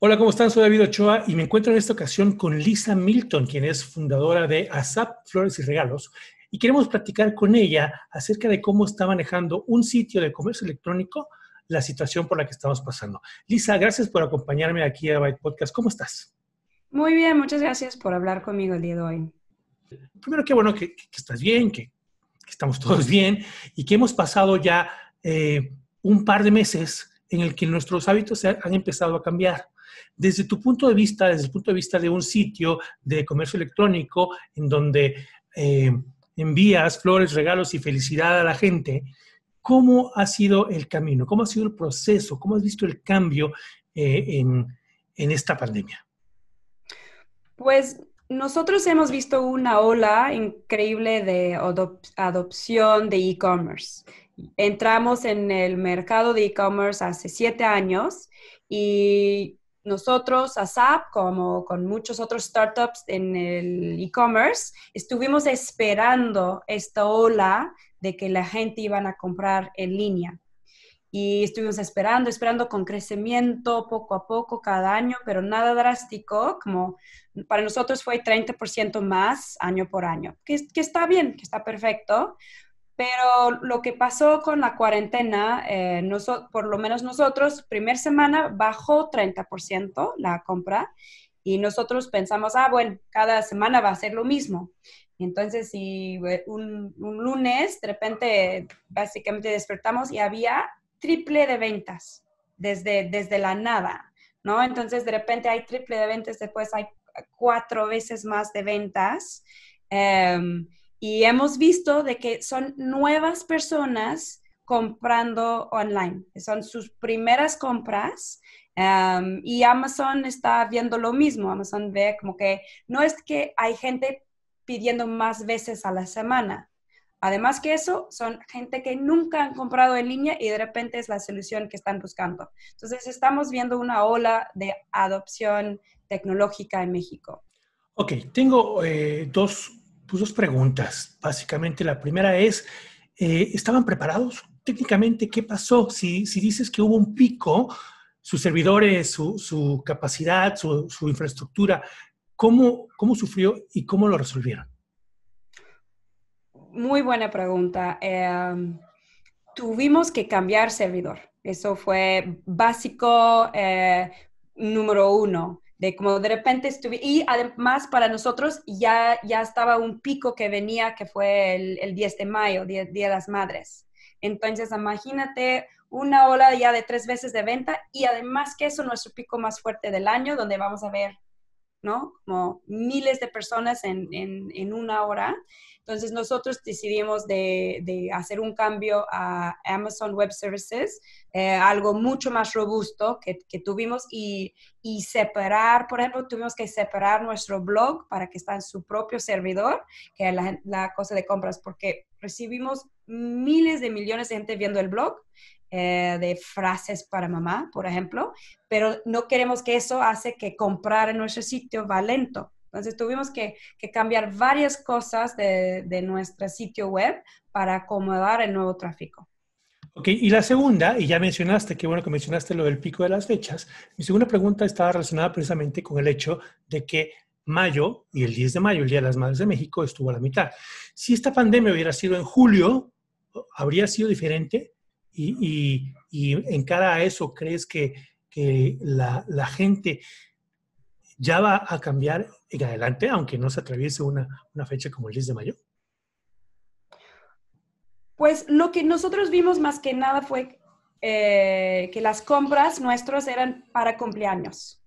Hola, ¿cómo están? Soy David Ochoa y me encuentro en esta ocasión con Lisa Milton, quien es fundadora de ASAP Flores y Regalos. Y queremos platicar con ella acerca de cómo está manejando un sitio de comercio electrónico la situación por la que estamos pasando. Lisa, gracias por acompañarme aquí a Byte Podcast. ¿Cómo estás? Muy bien, muchas gracias por hablar conmigo el día de hoy. Primero, qué bueno que, estás bien, que, estamos todos bien y que hemos pasado ya eh, un par de meses en el que nuestros hábitos han empezado a cambiar desde tu punto de vista, desde el punto de vista de un sitio de comercio electrónico en donde eh, envías flores, regalos y felicidad a la gente, ¿cómo ha sido el camino? ¿Cómo ha sido el proceso? ¿Cómo has visto el cambio eh, en, esta pandemia? Pues nosotros hemos visto una ola increíble de adopción de e-commerce. Entramos en el mercado de e-commerce hace siete años y nosotros, ASAP, como con muchos otros startups en el e-commerce, estuvimos esperando esta ola de que la gente iban a comprar en línea. Y estuvimos esperando, esperando con crecimiento poco a poco cada año, pero nada drástico, como para nosotros fue 30% más año por año, que, que está bien, que está perfecto, pero lo que pasó con la cuarentena, eh, por lo menos nosotros, primera semana bajó 30% la compra y nosotros pensamos, ah, bueno, cada semana va a ser lo mismo. Entonces, si eh, un, lunes de repente básicamente despertamos y había triple de ventas desde, desde la nada, ¿no? Entonces, de repente hay triple de ventas, después hay eh, cuatro veces más de ventas. Em, y hemos visto de que son nuevas personas comprando online, son sus primeras compras. Um, y Amazon está viendo lo mismo, Amazon ve como que no es que hay gente pidiendo más veces a la semana, Además que eso, son gente que nunca han comprado en línea y de repente es la solución que están buscando. Entonces, estamos viendo una ola de adopción tecnológica en México. Ok, tengo eh, dos pues, dos preguntas. Básicamente, la primera es, eh, ¿estaban preparados? Técnicamente, ¿qué pasó? Si, dices que hubo un pico, sus servidores, su, capacidad, su, infraestructura, ¿cómo, ¿cómo sufrió y cómo lo resolvieron? Muy buena pregunta. Em, tuvimos que cambiar servidor. Eso fue básico eh, número uno de como de repente estuve, y además para nosotros ya, ya estaba un pico que venía, que fue el, 10 de mayo, día, día, de las Madres. Entonces, imagínate una ola ya de tres veces de venta y además que eso, nuestro pico más fuerte del año, donde vamos a ver como miles de personas en, una hora. Entonces nosotros decidimos de, hacer un cambio a Amazon Web Services, eh, algo mucho más robusto que, tuvimos y, separar, por ejemplo, tuvimos que separar nuestro blog para que está en su propio servidor, que la, la cosa de compras, porque recibimos miles de millones de gente viendo el blog eh, de frases para mamá, por ejemplo, pero no queremos que eso hace que comprar en nuestro sitio va lento. Entonces tuvimos que, cambiar varias cosas de, de nuestro sitio web para acomodar el nuevo tráfico. Ok, y la segunda, y ya mencionaste, que bueno que mencionaste lo del pico de las fechas, mi segunda pregunta estaba relacionada precisamente con el hecho de que mayo y el 10 de mayo, el Día de las Madres de México, estuvo a la mitad. Si esta pandemia hubiera sido en julio, ¿habría sido diferente? y, en cara a eso, ¿crees que, la, gente ya va a cambiar en adelante, aunque no se atraviese una, fecha como el 10 de mayo? Pues lo que nosotros vimos más que nada fue eh, que las compras nuestras eran para cumpleaños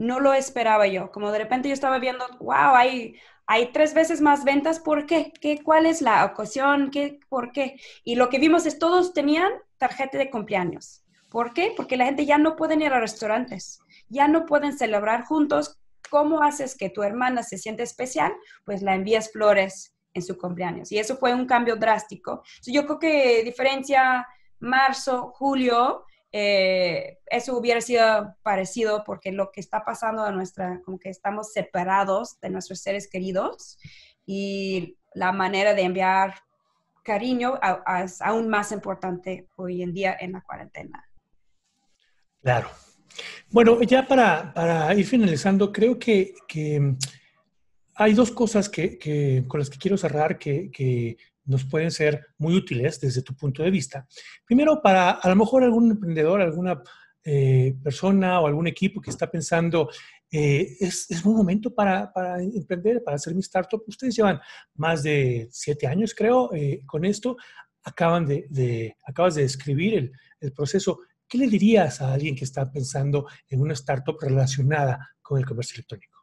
no lo esperaba yo. Como de repente yo estaba viendo, wow, hay, hay tres veces más ventas, ¿por qué? ¿Qué ¿Cuál es la ocasión? ¿Qué, ¿Por qué? Y lo que vimos es todos tenían tarjeta de cumpleaños. ¿Por qué? Porque la gente ya no puede ir a restaurantes, ya no pueden celebrar juntos. ¿Cómo haces que tu hermana se siente especial? Pues la envías flores en su cumpleaños. Y eso fue un cambio drástico. yo creo que diferencia marzo, julio, eh, eso hubiera sido parecido porque lo que está pasando a nuestra, como que estamos separados de nuestros seres queridos y la manera de enviar cariño es aún más importante hoy en día en la cuarentena. Claro. Bueno, ya para, para ir finalizando, creo que, que hay dos cosas que, que, con las que quiero cerrar que, que nos pueden ser muy útiles desde tu punto de vista. Primero, para a lo mejor algún emprendedor, alguna eh, persona o algún equipo que está pensando, eh, es, es, buen momento para, emprender, para hacer mi startup. Ustedes llevan más de siete años, creo, eh, con esto. Acaban de, acabas de describir el, el proceso. ¿Qué le dirías a alguien que está pensando en una startup relacionada con el comercio electrónico?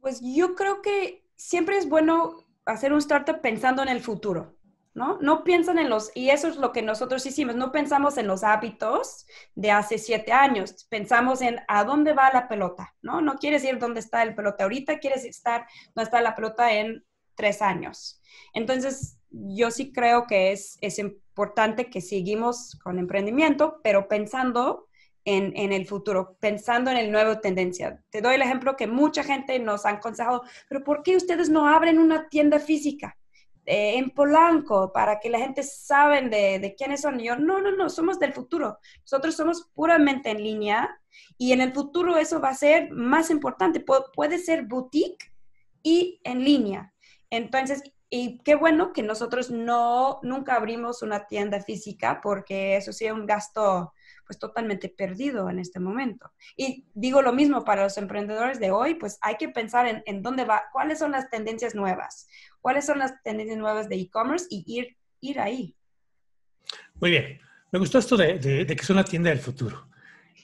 Pues yo creo que siempre es bueno hacer un startup pensando en el futuro, ¿no? No piensan en los, y eso es lo que nosotros hicimos, no pensamos en los hábitos de hace siete años, pensamos en a dónde va la pelota, ¿no? No quieres ir dónde está el pelota ahorita, quieres estar donde está la pelota en tres años. Entonces, yo sí creo que es, es importante que seguimos con emprendimiento, pero pensando en, en, el futuro, pensando en el nuevo tendencia. Te doy el ejemplo que mucha gente nos ha aconsejado, pero ¿por qué ustedes no abren una tienda física? Eh, en Polanco, para que la gente saben de, de quiénes son. Y yo, no, no, no, somos del futuro. Nosotros somos puramente en línea y en el futuro eso va a ser más importante. puede ser boutique y en línea. Entonces, y qué bueno que nosotros no, nunca abrimos una tienda física porque eso sí es un gasto pues totalmente perdido en este momento. Y digo lo mismo para los emprendedores de hoy, pues hay que pensar en, en dónde va, cuáles son las tendencias nuevas, cuáles son las tendencias nuevas de e-commerce y ir, ir ahí. Muy bien, me gustó esto de, de, que es una tienda del futuro.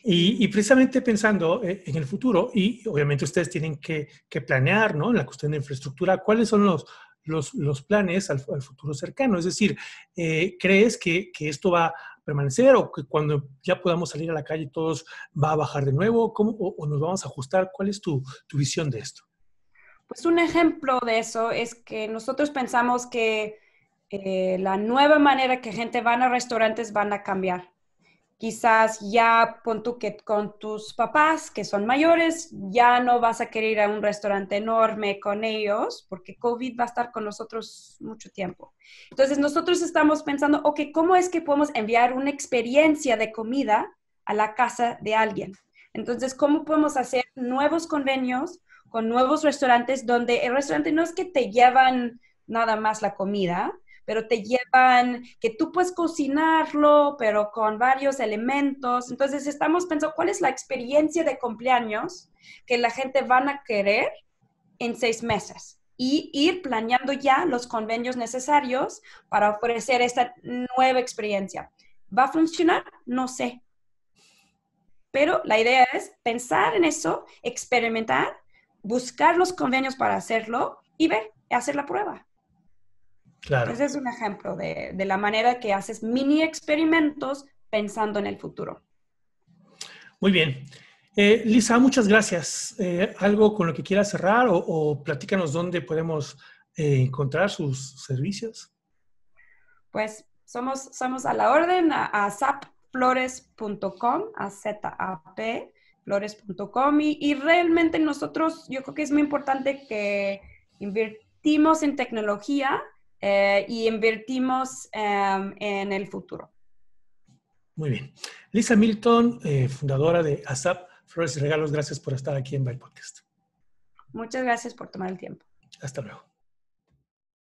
Y, precisamente pensando eh, en el futuro, y obviamente ustedes tienen que, que planear, ¿no? En la cuestión de infraestructura, ¿cuáles son los, los, los planes al, futuro cercano? Es decir, eh, ¿crees que, que, esto va permanecer o que cuando ya podamos salir a la calle todos va a bajar de nuevo? o, nos vamos a ajustar? ¿Cuál es tu, tu visión de esto? Pues un ejemplo de eso es que nosotros pensamos que eh, la nueva manera que gente va a restaurantes van a cambiar quizás ya con tus papás que son mayores, ya no vas a querer ir a un restaurante enorme con ellos porque COVID va a estar con nosotros mucho tiempo. Entonces nosotros estamos pensando, ok, ¿cómo es que podemos enviar una experiencia de comida a la casa de alguien? Entonces, ¿cómo podemos hacer nuevos convenios con nuevos restaurantes donde el restaurante no es que te llevan nada más la comida, pero te llevan que tú puedes cocinarlo, pero con varios elementos. Entonces estamos pensando cuál es la experiencia de cumpleaños que la gente van a querer en seis meses y ir planeando ya los convenios necesarios para ofrecer esta nueva experiencia. ¿Va a funcionar? No sé. Pero la idea es pensar en eso, experimentar, buscar los convenios para hacerlo y ver, hacer la prueba. Ese es un ejemplo de, la manera que haces mini experimentos pensando en el futuro. Muy bien. Eh, Lisa, muchas gracias. Eh, ¿Algo con lo que quieras cerrar o, platícanos dónde podemos eh, encontrar sus servicios? Pues somos, somos a la orden a, a zapflores.com, a zapflores.com flores.com y, y, realmente nosotros, yo creo que es muy importante que invertimos en tecnología eh, y invertimos em, en el futuro. Muy bien. Lisa Milton, eh, fundadora de ASAP Flores y Regalos, gracias por estar aquí en By Podcast. Muchas gracias por tomar el tiempo. Hasta luego.